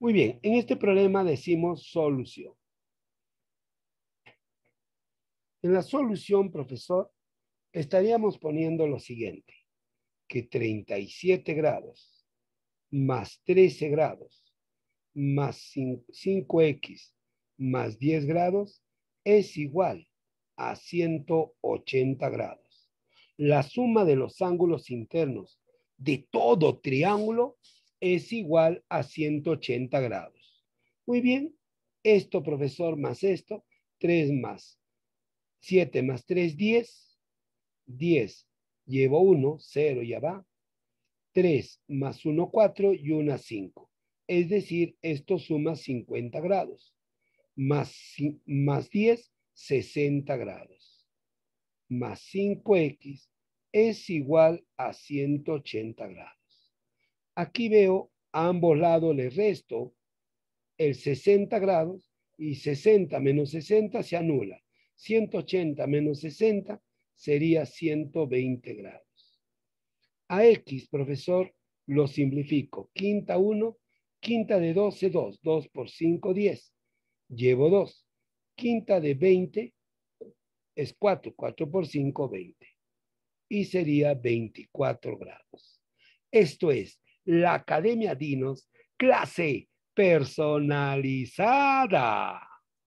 Muy bien, en este problema decimos solución. En la solución, profesor, estaríamos poniendo lo siguiente, que 37 grados más 13 grados más 5x más 10 grados es igual a 180 grados. La suma de los ángulos internos de todo triángulo es igual a 180 grados. Muy bien, esto, profesor, más esto, 3 más 7 más 3, 10. 10, llevo 1, 0 ya va. 3 más 1, 4 y 1, 5. Es decir, esto suma 50 grados. Más, más 10, 60 grados. Más 5x es igual a 180 grados. Aquí veo a ambos lados le resto el 60 grados y 60 menos 60 se anula. 180 menos 60 sería 120 grados. A X, profesor, lo simplifico. Quinta 1, quinta de 12, 2. 2 por 5, 10. Llevo 2. Quinta de 20 es 4. 4 por 5, 20. Y sería 24 grados. Esto es, la Academia Dinos, clase personalizada.